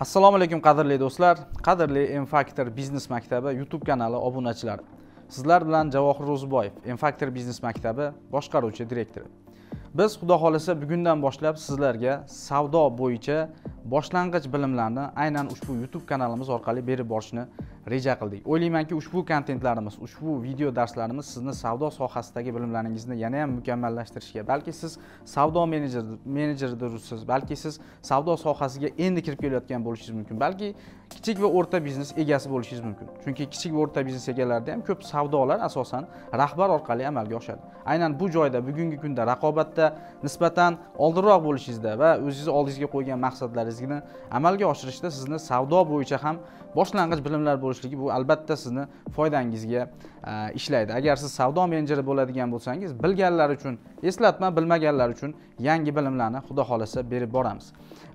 assalomu alaykum qadrli do'stlar qadrli m faktor biznes maktabi youtube kanali obunachilari sizlar bilan javohir ro'ziboyev m faktor biznes maktabi boshqaruvchi direktori biz xudo xohlasa bugundan boshlab sizlarga savdo bo'yicha boshlang'ich bilimlarni aynan ushbu youtube kanalimiz orqali berib borishni reja qildik o'ylaymanki ushbu kontentlarimiz ushbu video darslarimiz sizni savdo sohasidagi bilimlaringizni yana ham mukammallashtirishga balki siz savdo menejer menejeridirsiz balki siz savdo sohasiga endi kirib kelayotgan bo'lishingiz mumkin balki kichik va o'rta biznes egasi bo'lishingiz mumkin chunki kichik va o'rta biznes egalarida ham ko'p savdolar asosan rahbar orqali amalga oshadi aynan bu joyda bugungi kunda raqobatda nisbatan oldinroq bo'lishingizda va o'zingizni oldingizga qo'ygan maqsadlaringiz faolligingizni amalga oshirishda sizni savdo bo'yicha ham boshlang'ich bilimlar bo'lishligi bu albatta sizni foydangizga e, ishlaydi agar siz savdo menejeri bo'ladigan bo'lsangiz bilganlar uchun eslatma bilmaganlar uchun yangi bilimlarni xudo xohlasa berib boramiz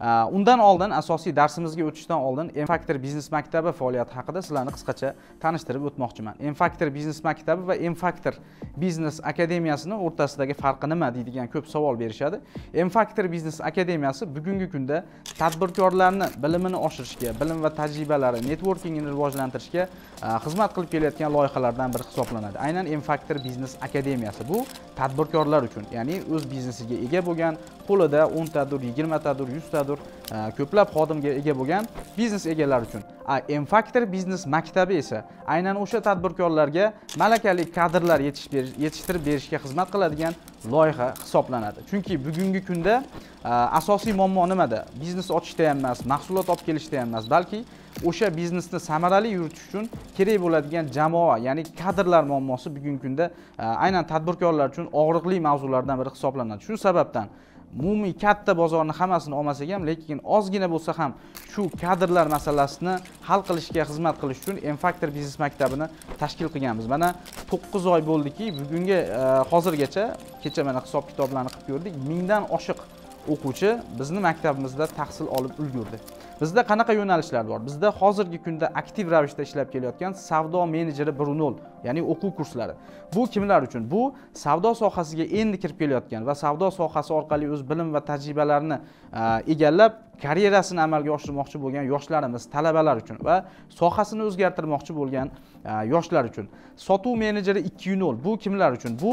Э, undan oldin asosiy darsimizga o'tishdan oldin m faktor biznes maktabi faoliyati haqida sizlarni qisqacha tanishtirib o'tmoqchiman m faktor biznes maktabi va m faktor biznes akademiyasini o'rtasidagi farqi nima deydigan ko'p savol berishadi m faktor biznes akademiyasi bugungi kunda tadbirkorlarni bilimini oshirishga bilim va tajribalari networkingini rivojlantirishga e, xizmat qilib kelayotgan loyihalardan biri hisoblanadi aynan m faktor biznes akademiyasi bu tadbirkorlar uchun ya'ni o'z biznesiga ega bo'lgan qo'lida o'ntadir yigirmatadir yuztadir kimgadir e, ko'plab xodimga ega bo'lgan biznes egalari uchun m factor biznes maktabi esa aynan o'sha tadbirkorlarga malakali kadrlar yetishtirib berishga xizmat qiladigan loyiha hisoblanadi chunki bugungi kunda e, asosiy muammo nimada biznes ochishda ham emas mahsulot olib kelishda ham emas balki o'sha biznesni samarali yuritish uchun kerak bo'ladigan jamoa ya'ni kadrlar muammosi bugungi kunda e, aynan tadbirkorlar uchun og'riqli mavzulardan biri hisoblanadi shu sababdan umumiy katta bozorni hammasini olmasak ham lekin ozgina bo'lsa ham shu kadrlar masalasini hal qilishga xizmat qilish uchun m factor biznes maktabini tashkil qilganmiz mana to'qqiz oy bo'ldiki bugungi e, hozirgacha kecha mana hisob kitoblarni qilib ko'rdik mingdan oshiq o'quvchi bizni maktabimizda tahsil olib ulgurdi bizda qanaqa yo'nalishlar bor bizda hozirgi kunda aktiv ravishda ishlab kelayotgan savdo menejeri bir nol ya'ni o'quv kurslari bu kimlar uchun bu savdo sohasiga endi kirib kelayotgan va savdo sohasi orqali o'z bilim va tajribalarini e, egallab karyerasini amalga oshirmoqchi bo'lgan yoshlarimiz talabalar uchun va sohasini o'zgartirmoqchi bo'lgan e, yoshlar uchun sotuv menejeri ikki bu kimlar uchun bu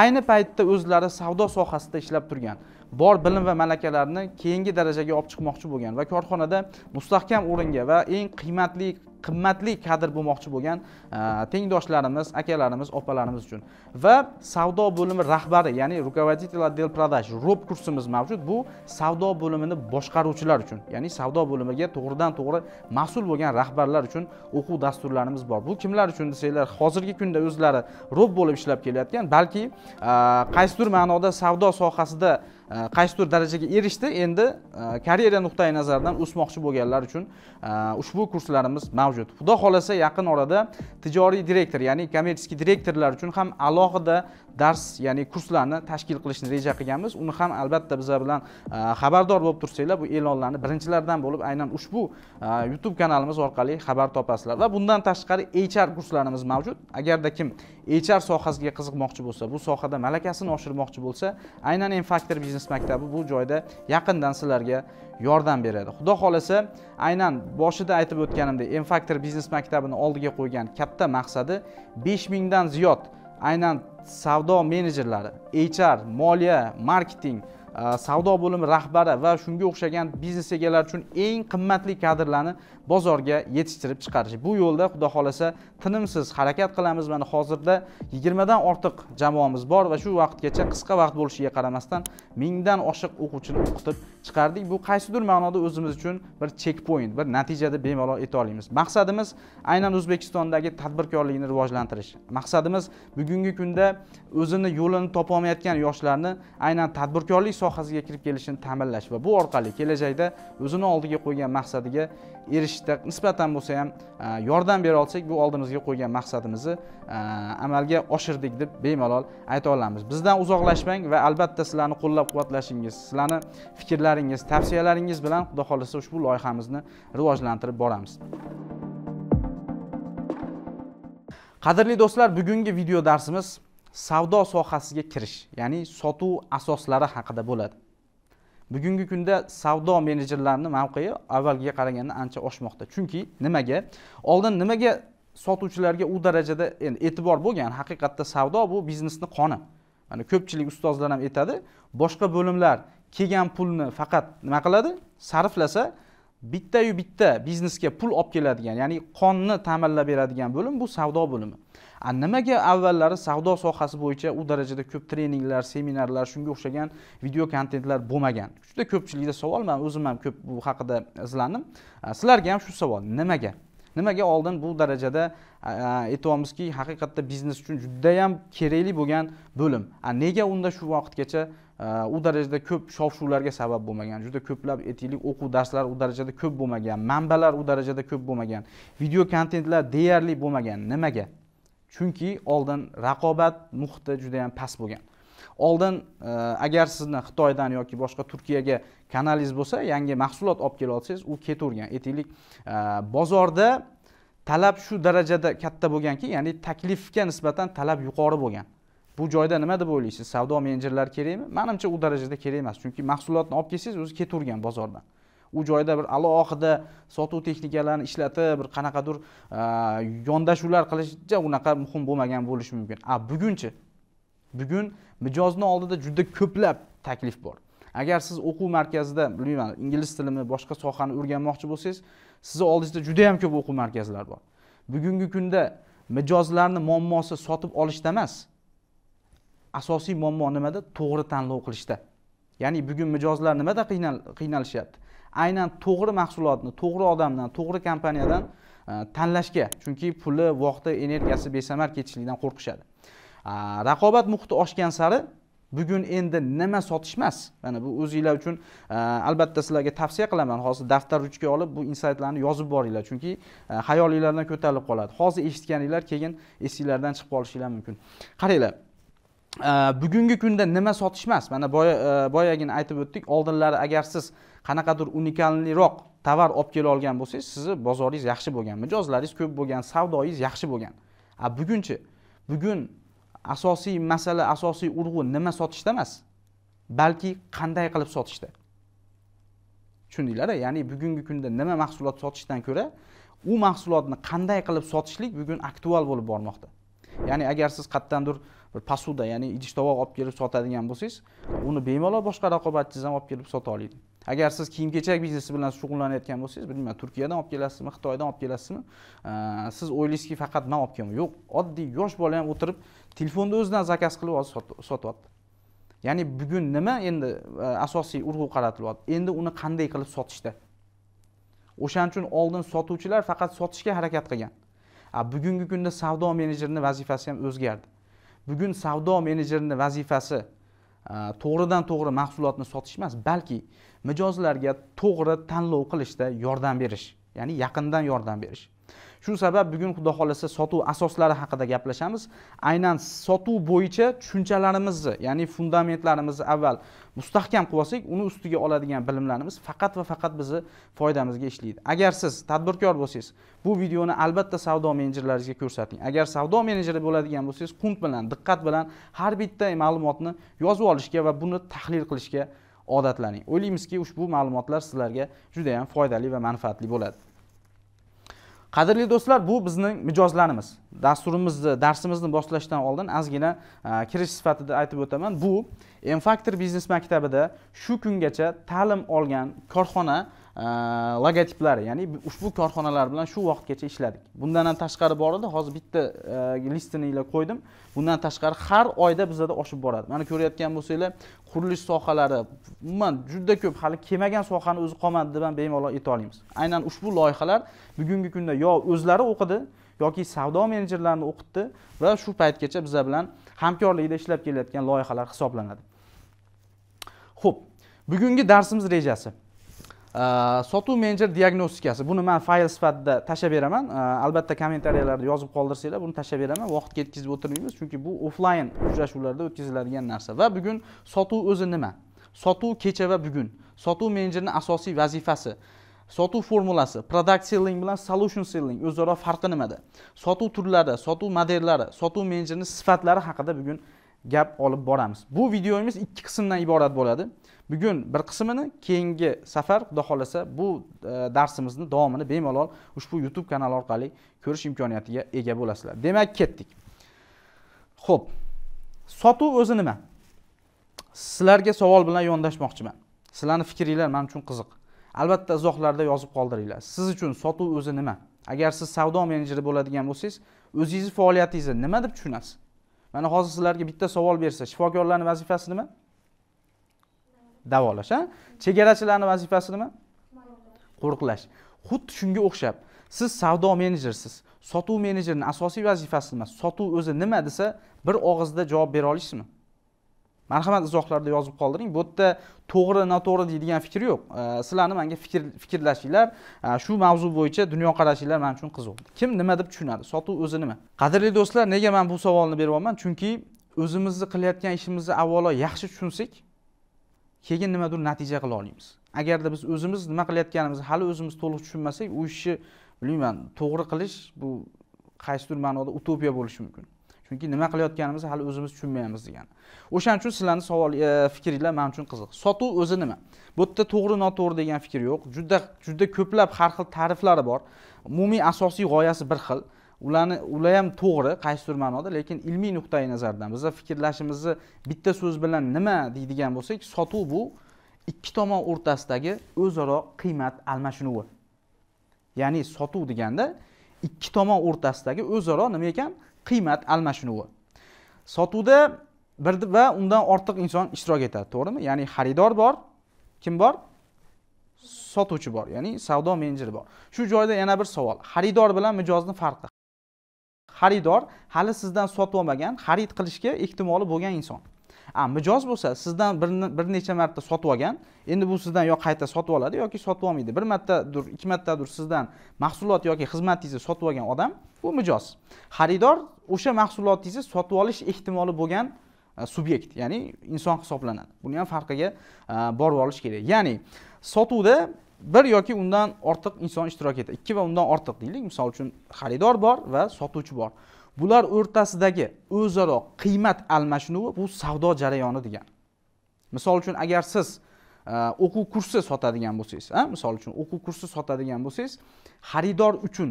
ayni paytda o'zlari savdo sohasida ishlab turgan bor bilim va malakalarni keyingi darajaga olib chiqmoqchi bo'lgan va korxonada mustahkam o'ringa va eng qiymatli qimmatli kadr bo'lmoqchi bo'lgan e, tengdoshlarimiz akalarimiz opalarimiz uchun va savdo bo'limi rahbari ya'ni руководитель отдел продаж rob kursimiz mavjud bu savdo bo'limini boshqaruvchilar uchun ya'ni savdo bo'limiga to'g'ridan to'g'ri mas'ul bo'lgan rahbarlar uchun o'quv dasturlarimiz bor bu kimlar uchun desanglar hozirgi kunda o'zlari rob bo'lib ishlab kelayotgan balki e, qaysidir ma'noda savdo sohasida Э, qaysidir darajaga erishdi endi e, karyera nuqtai nazaridan o'smoqchi bo'lganlar uchun e, ushbu kurslarimiz mavjud xudo xohlasa yaqin orada tijoriy direktor ya'ni kommerческий direktorlar uchun ham alohida dars ya'ni kurslarni tashkil qilishni reja qilganmiz uni ham albatta bizlar bilan e, xabardor bo'lib tursanglar bu e'lonlarni birinchilardan bo'lib aynan ushbu e, youtube kanalimiz orqali xabar topasizlar va bundan tashqari hr kurslarimiz mavjud agarda kim hr sohasiga qiziqmoqchi bo'lsa bu sohada malakasini oshirmoqchi bo'lsa aynan m factor biznes maktabi bu joyda yaqindan sizlarga yordam beradi xudo xohlasa aynan boshida aytib o'tganimdek m factor biznes maktabini oldiga qo'ygan katta maqsadi besh mingdan ziyod aynan savdo menejerlari hr moliya marketing savdo bo'limi rahbari va shunga o'xshagan biznes egalari uchun eng qimmatli kadrlarni bozorga yetishtirib chiqarish bu yo'lda xudo xohlasa tinimsiz harakat qilamiz mana hozirda yigirmadan ortiq jamoamiz bor va shu vaqtgacha qisqa vaqt bo'lishiga qaramasdan mingdan oshiq o'quvchini o'qitib chiqardik bu qaysidir ma'noda o'zimiz uchun bir chekpoint bir natijada bemalol ayta olamiz maqsadimiz aynan o'zbekistondagi tadbirkorlikni rivojlantirish maqsadimiz bugungi kunda o'zini yo'lini topolmayotgan yoshlarni aynan tadbirkorlik sohasiga kirib kelishini ta'minlash va bu orqali kelajakda o'zini oldiga qo'ygan maqsadiga erishishda nisbatan bo'lsa ham e, yordam bera olsak bu oldimizga qo'ygan maqsadimizni e, amalga oshirdik deb bemalol ayta olamiz bizdan uzoqlashmang va albatta sizlarni qo'llab quvvatlashingiz sizlarni fikrlaringiz fikrlaringiz tavsiyalaringiz bilan xudo xohlasa ushbu loyihamizni rivojlantirib boramiz qadrli do'stlar bugungi video darsimiz savdo sohasiga kirish ya'ni sotuv asoslari haqida bo'ladi bugungi kunda savdo menejerlarini mavqei avvalgiga qaraganda ancha oshmoqda chunki nimaga oldin nimaga sotuvchilarga u darajada endi e'tibor bo'lgan haqiqatda savdo bu biznesni qoni mana yani ko'pchilik ustozlar ham aytadi boshqa bo'limlar kelgan pulni faqat nima qiladi sarflasa bittayu bitta biznesga pul olib keladigan ya'ni qonni ta'minlab beradigan bo'lim bu savdo bo'limi a nimaga avvallari savdo sohasi bo'yicha u darajada ko'p treninglar seminarlar shunga o'xshagan video kontentlar bo'lmagan juda ko'pchilikda savol man o'zim ham ko'p bu haqida izlandim sizlarga ham shu savol nimaga nimaga oldin bu darajada aytyapmizki haqiqatda biznes uchun judayam kerakli bo'lgan bo'lim a nega unda shu vaqtgacha u darajada ko'p shov shuvlarga sabab bo'lmagan juda ko'plab aytaylik o'quv darslari u darajada ko'p bo'lmagan manbalar u darajada ko'p bo'lmagan video kontentlar deyarli bo'lmagan nimaga chunki oldin raqobat muhiti juda yam past bo'lgan oldin e, agar sizni xitoydan yoki boshqa turkiyaga kanalingiz bo'lsa yangi mahsulot olib kelayotsangiz u ketavergan aytaylik e, bozorda talab shu darajada katta bo'lganki ya'ni taklifga nisbatan talab yuqori bo'lgan bu joyda nima deb o'ylaysiz savdo menejerlari kerakmi manimcha u darajada kerak emas chunki mahsulotni olib kelsangiz o'zi ketavergan bozordan u joyda bir alohida sotuv texnikalarini ishlatib bir qanaqadir yondashuvlar qilishcha unaqa muhim bo'lmagan bo'lishi mumkin a bugunchi bugun mijozni oldida juda ko'plab taklif bor agar siz o'quv markazida bilmayman ingliz tilimi boshqa sohani o'rganmoqchi bo'lsangiz sizni oldingizda juda yam ko'p o'quv markazlari bor bugungi kunda mijozlarni muammosi sotib olishda emas asosiy muammo nimada to'g'ri tanlov qilishda ya'ni bugun mijozlar nimada qiynalishyapti aynan to'g'ri mahsulotni to'g'ri odamdan to'g'ri kompaniyadan e, tanlashga chunki puli vaqti energiyasi besamar ketishligidan qo'rqishadi raqobat muhiti oshgan sari bugun endi nima sotish emas mana bu o'zinglar uchun e, albatta sizlarga tavsiya qilaman hozir daftar ruchka olib bu insaytlarni yozib boringlar chunki e, xayolinglardan ko'tarilib qoladi hozir eshitganinglar keyin esinglardan chiqib qolishinglar mumkin qaranglar Э, bugungi kunda nima sotish emas mana e, boyagini aytib o'tdik oldinlari agar siz qanaqadir unikalniroq tovar olib kela olgan bo'lsangiz sizni bozoringiz yaxshi bo'lgan mijozlaringiz ko'p bo'lgan savdoyingiz yaxshi bo'lgan a bugunchi bugun asosiy masala asosiy urg'u nima sotishda emas balki qanday qilib sotishda tushundinglar ya'ni bugungi kunda nima mahsulot sotishdan ko'ra u mahsulotni qanday qilib sotishlik bugun aktual bo'lib bormoqda ya'ni agar siz qayerdandir bir posuda ya'ni idish tovoq olib kelib sotadigan bo'lsangiz uni bemalol boshqa raqobatchingiz ham olib kelib sota oladi agar siz kiyim kechak biznesi bilan shug'ullanayotgan bo'lsangiz bilmayman turkiyadan olib kelasizmi xitoydan olib kelasizmi siz o'ylaysizki faqat man olib kelaman yo'q oddiy yosh bola ham o'tirib telefonda o'zidan zakaz qilib hozir sotyapti ya'ni bugun nima endi asosiy urg'u qaratilyapti endi uni qanday qilib sotishda o'shaning uchun oldin sotuvchilar faqat sotishga harakat qilgan bugungi kunda savdo menejerini vazifasi ham o'zgardi bugun savdo menejerini vazifasi e, to'g'ridan to'g'ri mahsulotni sotish emas balki mijozlarga to'g'ri tanlov qilishda yordam berish ya'ni yaqindan yordam berish shu sabab bugun xudo xohlasa sotuv asoslari haqida gaplashamiz aynan sotuv bo'yicha tushunchalarimizni ya'ni fundamentlarimizni avval mustahkam qilib olsak uni ustiga oladigan bilimlarimiz faqat va faqat bizni foydamizga ishlaydi agar siz tadbirkor bo'lsangiz bu videoni albatta savdo menejerlaringizga ko'rsating agar savdo menejeri bo'ladigan bo'lsangiz qunt bilan diqqat bilan har bitta ma'lumotni yozib olishga va buni tahlil qilishga odatlaning o'ylaymizki ushbu ma'lumotlar sizlarga juda ham foydali va manfaatli bo'ladi qadrli do'stlar bu bizning mijozlarimiz dasturimizni darsimizni boshlashdan oldin ozgina e, kirish sifatida aytib o'taman bu m faktor biznes maktabida shu kungacha ta'lim olgan korxona logotiplari ya'ni ushbu korxonalar bilan shu vaqtgacha ishladik bundan ham tashqari bor edi hozir bitta e, listinglab qo'ydim bundan tashqari har oyda bizada oshib boradi mana ko'rayotgan bo'lsanglar qurilish sohalari umuman juda ko'p hali kelmagan sohani o'zi qolmadi deb ham bemalol ayta olamiz aynan ushbu loyihalar bugungi kunda yo o'zlari o'qidi yoki savdo menejerlarini o'qitdi va shu paytgacha bizlar bilan hamkorlikda ishlab kelayotgan loyihalar hisoblanadi ho'p bugungi darsimiz rejasi Э, sotuv menedjer diagnostikasi buni man fayl sifatida tashlab beraman э, albatta kommentariyalarda yozib qoldirsanglar buni tashlab beraman vaqt ketkazib o'tirmaymiz chunki bu offlayn uchrashuvlarda o'tkaziladigan narsa va bugun sotuv o'zi nima sotuv kecha va bugun sotuv menejerni asosiy vazifasi sotuv formulasi product selling bilan solution selling o'zaro farqi nimada sotuv turlari sotuv modellari sotuv menejerni sifatlari haqida bugun gap olib boramiz bu videomiz ikki qismdan iborat bo'ladi bugun bir qismini keyingi safar xudo xohlasa bu e, darsimizni davomini bemalol ushbu youtube kanali orqali ko'rish imkoniyatiga ega bo'lasizlar demak ketdik ho'p sotuv o'zi nima sizlarga savol bilan yondashmoqchiman sizlarni fikringlar man uchun qiziq albatta izohlarda yozib qoldiringlar siz uchun sotuv o'zi nima agar siz savdo menejeri bo'ladigan bo'lsangiz o'zingizni faoliyatingizni nima deb tushunasiz mana hozir sizlarga bitta savol bersa shifokorlarni vazifasi nima davolash chegarachilarni chegarachilarning vazifasi nima qo'riqlash xuddi shunga o'xshab siz savdo menejersiz sotuv menejerini asosiy vazifasi nima sotuv o'zi nima desa bir og'izda javob bera olasizmi marhamat izohlarda yozib qoldiring bu yerda to'g'ri noto'g'ri deydigan fikr yo'q sizlarni manga fikr fikrlashinglar shu mavzu bo'yicha dunyoqarashinglar man uchun qiziq kim nima deb tushunadi sotuv o'zi nima qadrli do'stlar nega man bu savolni beryapman chunki o'zimizni qilayotgan ishimizni avvalo yaxshi tushunsak keyin nimadir natija qila olamiz agarda biz o'zimiz nima qilayotganimizni hali o'zimiz to'liq tushunmasak u ishni bilmayman to'g'ri qilish bu qaysidir ma'noda utopiya bo'lishi mumkin chunki nima qilayotganimizni hali o'zimiz tushunmayapmiz degani o'shaning uchun sizlarni savol e, fikringlar man uchun qiziq sotuv o'zi nima bu yerda to'g'ri noto'g'ri degan fikr yo'q juda juda ko'plab har xil ta'riflari bor umumiy asosiy g'oyasi bir xil ularni ular ham to'g'ri qaysidir ma'noda lekin ilmiy nuqtai nazardan biza fikrlashimizni bitta so'z bilan nima deydigan bo'lsak sotuv bu ikki tomon o'rtasidagi o'zaro qiymat almashinuvi ya'ni sotuv deganda ikki tomon o'rtasidagi o'zaro nima ekan qiymat almashinuvi sotuvda bir va undan ortiq inson ishtirok etadi to'g'rimi ya'ni xaridor bor kim bor sotuvchi bor ya'ni savdo menejeri bor shu joyda yana bir savol xaridor bilan mijozni farqi xaridor hali sizdan sotib olmagan xarid qilishga ehtimoli bo'lgan inson a mijoz bo'lsa sizdan bir, bir necha marta sotib olgan endi bu sizdan yo qayta sotib oladi yoki sotib olmaydi bir martadir ikki martadir sizdan mahsulot yoki xizmatingizni sotib olgan odam bu mijoz xaridor o'sha mahsulotingizni sotib olish ehtimoli bo'lgan e, subyekt ya'ni inson hisoblanadi buni ham farqiga e, borib olish kerak ya'ni sotuvda bir yoki undan ortiq inson ishtirok etadi ikki va undan ortiq deylik misol uchun xaridor bor va sotuvchi bor bular o'rtasidagi o'zaro qiymat almashinuvi bu savdo jarayoni degani misol uchun agar siz e, o'quv kursi sotadigan bo'lsangiz misol uchun o'quv kursi sotadigan bo'lsangiz xaridor uchun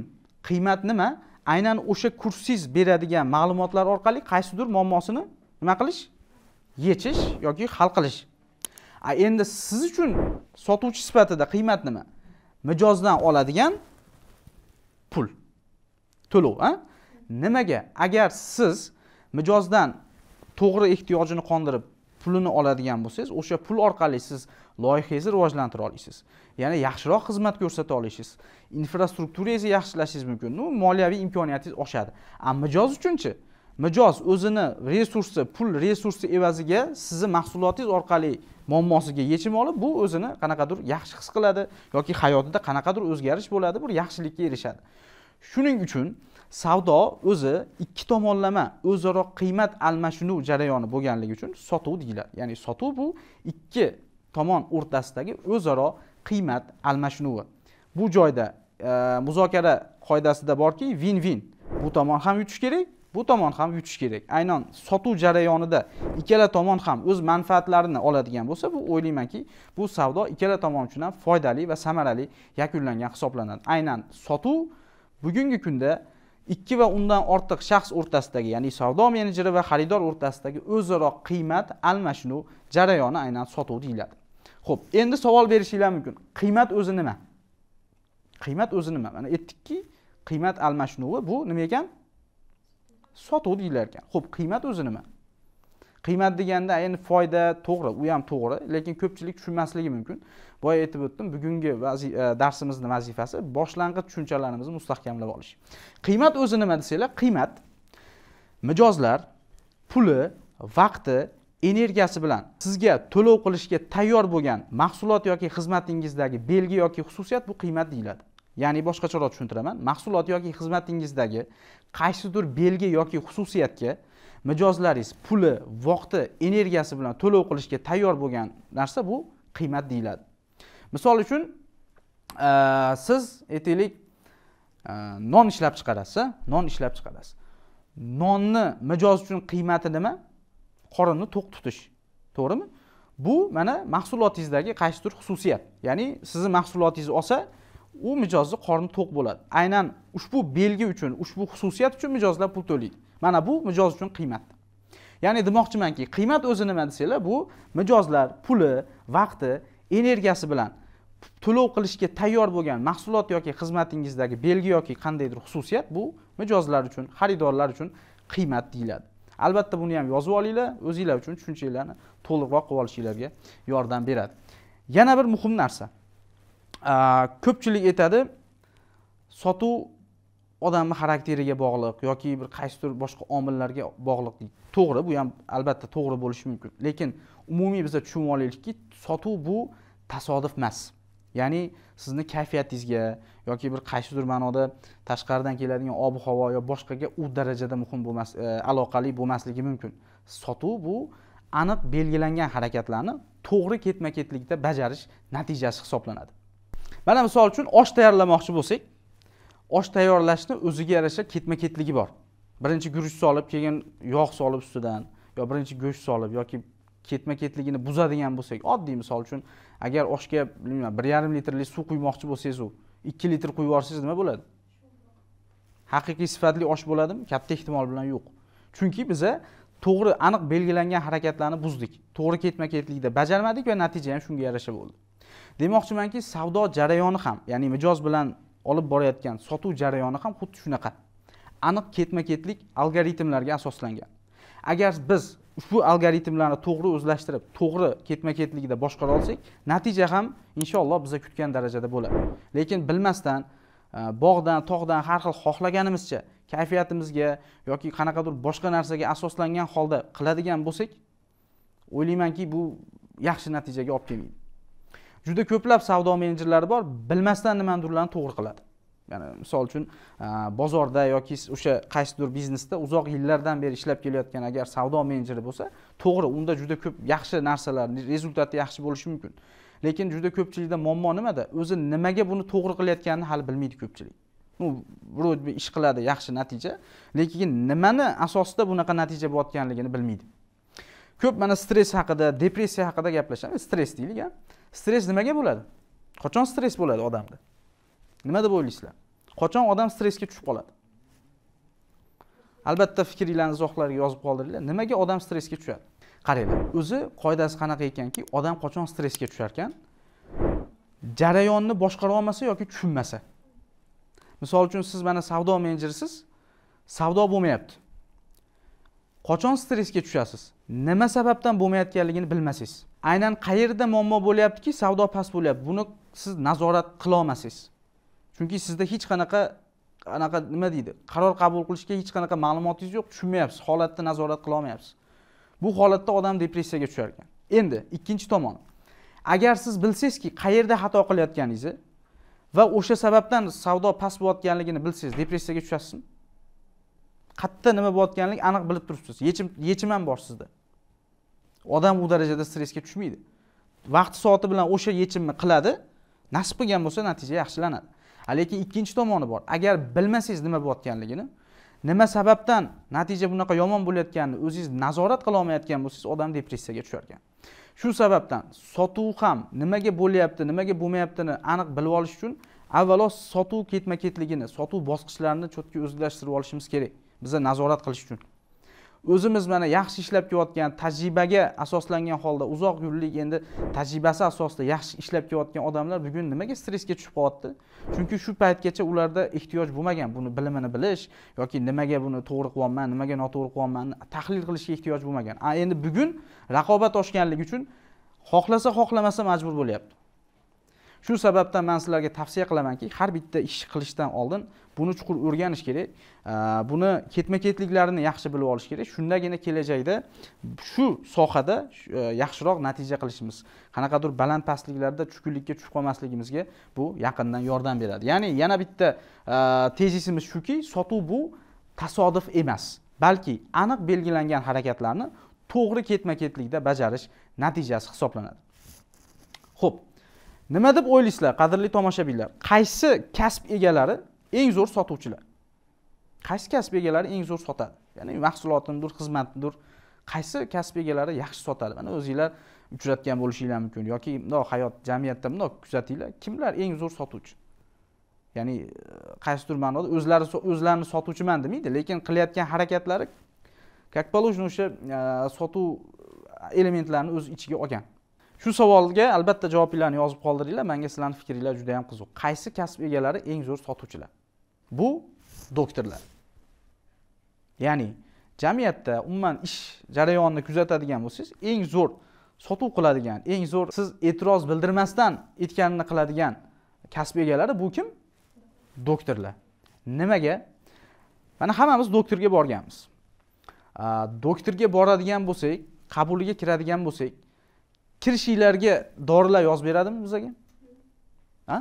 qiymat nima aynan o'sha kursingiz beradigan ma'lumotlar orqali qaysidir muammosini nima qilish yechish yoki hal qilish a endi siz uchun sotuvchi sifatida qiymat nima mijozdan oladigan pul to'lov ha? nimaga agar siz mijozdan to'g'ri ehtiyojini qondirib pulini oladigan bo'lsangiz o'sha pul orqali siz loyihangizni rivojlantira olasiz ya'ni yaxshiroq xizmat ko'rsata olishingiz infrastrukturangizni yaxshilashingiz mumkin moliyaviy imkoniyatingiz oshadi a mijoz uchunchi mijoz o'zini resursi pul resursi evaziga sizni mahsulotingiz orqali muammosiga yechim olib bu o'zini qanaqadir yaxshi his qiladi yoki hayotida qanaqadir o'zgarish bo'ladi bir yaxshilikka erishadi shuning uchun savdo o'zi ikki tomonlama o'zaro qiymat almashinuv jarayoni bo'lganligi uchun sotuv deyiladi ya'ni sotuv bu ikki tomon o'rtasidagi o'zaro qiymat almashinuvi bu joyda e, muzokara qoidasida borki vin vin bu tomon ham yutish kerak bu tomon ham yutish kerak aynan sotuv jarayonida ikkala tomon ham o'z manfaatlarini oladigan bo'lsa bu o'ylaymanki bu savdo ikkala tomon uchun ham foydali va samarali yakunlangan hisoblanadi aynan sotuv bugungi kunda ikki va undan ortiq shaxs o'rtasidagi ya'ni savdo menejeri va xaridor o'rtasidagi o'zaro qiymat almashinuv jarayoni aynan sotuv deyiladi ho'p endi savol berishinglar mumkin qiymat o'zi nima qiymat o'zi nima mana aytdikki qiymat almashinuvi bu nima ekan sotuv deyilar ekan ho'p qiymat o'zi nima qiymat deganda endi foyda to'g'ri u ham to'g'ri lekin ko'pchilik tushunmasligi mumkin boya aytib o'tdim bugungi e, darsimizni vazifasi boshlang'ich tushunchalarimizni mustahkamlab olish qiymat o'zi nima desanglar qiymat mijozlar puli vaqti energiyasi bilan sizga to'lov qilishga tayyor bo'lgan mahsulot yoki xizmatingizdagi belgi yoki xususiyat bu qiymat deyiladi ya'ni boshqacharoq tushuntiraman mahsulot yoki xizmatingizdagi qaysidir belgi yoki xususiyatga mijozlaringiz puli vaqti energiyasi bilan to'lov qilishga tayyor bo'lgan narsa bu qiymat deyiladi misol uchun e, siz aytaylik e, non ishlab chiqarasiz non ishlab chiqarasiz nonni mijoz uchun qiymati nima qorinni to'q tutish to'g'rimi bu mana mahsulotingizdagi qaysidir xususiyat ya'ni sizni mahsulotingiz olsa u mijozni qorni to'q bo'ladi aynan ushbu belgi uchun ushbu xususiyat uchun mijozlar pul to'laydi mana bu mijoz uchun qiymat ya'ni demoqchimanki qiymat o'zi nima desanglar bu mijozlar puli vaqti energiyasi bilan to'lov qilishga tayyor bo'lgan mahsulot yoki xizmatingizdagi belgi yoki qandaydir xususiyat bu mijozlar uchun xaridorlar uchun qiymat deyiladi albatta buni ham yozib olinglar o'zinglar uchun tushunchanglarni to'liqroq qilib olishinglarga yordam beradi yana bir muhim narsa Э, ko'pchilik aytadi sotuv odamni xarakteriga bog'liq yoki bir qaysidir boshqa omillarga bog'liq deydi to'g'ri bu ham albatta to'g'ri bo'lishi mumkin lekin umumiy biza tushunib olaylikki sotuv bu tasodif emas ya'ni sizni kayfiyatingizga yoki bir qaysidir ma'noda tashqaridan keladigan ob havo yo boshqaga u darajada muhim bo'lmas e, aloqali bo'lmasligi mumkin sotuv bu aniq belgilangan harakatlarni to'g'ri ketma ketlikda bajarish natijasi hisoblanadi mana misol uchun osh tayyorlamoqchi bo'lsak osh tayyorlashni o'ziga yarasha ketma ketligi bor birinchi guruch solib keyin yog' solib ustidan yo birinchi go'sht solib yoki ketma ketligini buzadigan bo'lsak oddiy misol uchun agar oshga bilmayman bir yarim litrli suv quymoqchi bo'lsangiz u ikki litr quyib yuborsangiz nima bo'ladi haqiqiy sifatli osh bo'ladimi katta ehtimol bilan yo'q chunki biza to'g'ri aniq belgilangan harakatlarni buzdik to'g'ri ketma ketlikda bajarmadik va natija ham shunga yarasha bo'ldi demoqchimanki savdo jarayoni ham ya'ni mijoz bilan olib borayotgan sotuv jarayoni ham xuddi shunaqa aniq ketma ketlik algoritmlarga asoslangan agar biz ushbu algoritmlarni to'g'ri o'zlashtirib to'g'ri ketma ketligida boshqara olsak natija ham inshaalloh biza kutgan darajada bo'ladi lekin bilmasdan e, bog'dan tog'dan har xil xohlaganimizcha kayfiyatimizga yoki qanaqadir boshqa narsaga asoslangan holda qiladigan bo'lsak o'ylaymanki bu yaxshi natijaga olib kelmaydi juda ko'plab savdo menejerlari bor bilmasdan nimadirlarni to'g'ri qiladi ya'ni misol uchun e, bozorda yoki o'sha qaysidir biznesda uzoq yillardan beri ishlab kelayotgan agar savdo menejeri bo'lsa to'g'ri unda juda ko'p yaxshi narsalar rezultati yaxshi bo'lishi mumkin lekin juda ko'pchilikda muammo nimada o'zi nimaga buni to'g'ri qilayotganini hali bilmaydi ko'pchilik ну вроде бы ish qiladi yaxshi natija lekin nimani asosida bunaqa natija bo'layotganligini bilmaydi ko'p mana stress haqida depressiya haqida gaplashamiz stress deylik stress nimaga bo'ladi qachon stress bo'ladi odamda nima deb o'ylaysizlar qachon odam stressga tushib qoladi albatta fikringlarni izohlarga yozib qoldiringlar nimaga odam stressga tushadi qaranglar o'zi qoidasi qanaqa ekanki odam qachon stressga tushar ekan jarayonni boshqara olmasa yoki tushunmasa misol uchun siz mana savdo menejerisiz savdo bo'lmayapti qachon stressga tushasiz nima sababdan bo'lmayotganligini bilmasangiz aynan qayerda muammo bo'lyaptiki savdo past bo'lyapti buni siz nazorat qilolmasangiz chunki sizda hech qanaqa anaqa nima deydi qaror qabul qilishga hech qanaqa ma'lumotingiz yo'q tushunmayapsiz holatni nazorat qilolmayapsiz bu holatda odam depressiyaga tushar ekan endi ikkinchi tomoni agar siz bilsangizki qayerda xato qilayotganingizni va o'sha sababdan savdo past bo'layotganligini bilsangiz depressiyaga tushasizmi qayerda nima bo'layotganligini aniq bilib turibsiz yechim yechim ham bor sizda odam u darajada stressga tushmaydi vaqti soati bilan o'sha yechimni qiladi nasib qilgan bo'lsa natija yaxshilanadi lekin ikkinchi tomoni bor agar bilmasangiz nima bo'layotganligini nima sababdan natija bunaqa yomon bo'layotganini o'zingiz nazorat qila olmayotgan bo'lsangiz odam depressiyaga tushar ekan shu sababdan sotuv ham nimaga bo'lyapti nimaga bo'lmayaptini aniq bilib olish uchun avvalo sotuv ketma ketligini sotuv bosqichlarini cho'tka o'zlashtirib olishimiz kerak bizni nazorat qilish uchun o'zimiz mana yaxshi ishlab kelayotgan tajribaga asoslangan holda uzoq yillik endi tajribasi asosida yaxshi ishlab kelayotgan odamlar bugun nimaga stressga tushib qolyapti chunki shu paytgacha ularda ehtiyoj bo'lmagan buni bilimini bilish yoki nimaga buni to'g'ri qilyapman nimaga noto'g'ri qilyapmanni tahlil qilishga ehtiyoj bo'lmagan a endi bugun raqobat oshganligi uchun xohlasa xohlamasa majbur bo'lyapti shu sababdan man sizlarga tavsiya qilamanki har bitta ish qilishdan oldin buni chuqur o'rganish kerak buni ketma ketliklarini yaxshi bilib olish kerak shundagina kelajakda shu sohada yaxshiroq natija qilishimiz qanaqadir baland pastliklarda tushkunlikka tushib qolmasligimizga bu yaqindan yordam beradi ya'ni yana bitta tezisimiz shuki sotuv bu tasodif emas balki aniq belgilangan harakatlarni to'g'ri ketma ketlikda bajarish natijasi hisoblanadi ho'p nima deb o'ylaysizlar qadrli tomoshabinlar qaysi kasb egalari eng zo'r sotuvchilar qaysi kasb egalari eng zo'r sotadi ya'ni mahsulotimdir xizmatimdir qaysi kasb egalari yaxshi sotadi mana o'zinglar uchratgan bo'lishinglar mumkin yoki mundoq hayot jamiyatda mundoq kuzatinglar kimlar eng zo'r sotuvchi ya'ni e, qaysidir ma'noda o'zlari o'zlarini sotuvchiman demaydi lekin qilayotgan harakatlari как положено o'sha e, sotuv elementlarini o'z ichiga olgan shu savolga albatta javobinglarni yozib qoldiringlar manga sizlarning fikringlar juda yam qiziq qaysi kasb egalari eng zo'r sotuvchilar bu doktorlar ya'ni jamiyatda umuman ish jarayonini kuzatadigan bo'lsangiz eng zo'r sotuv qiladigan eng zo'r siz e'tiroz bildirmasdan aytganini qiladigan kasb egalari bu kim doktorlar nimaga mana hammamiz doktorga borganmiz doktorga boradigan bo'lsak qabuliga kiradigan bo'lsak kirishinglarga dorilar yozib beradimi bizaga a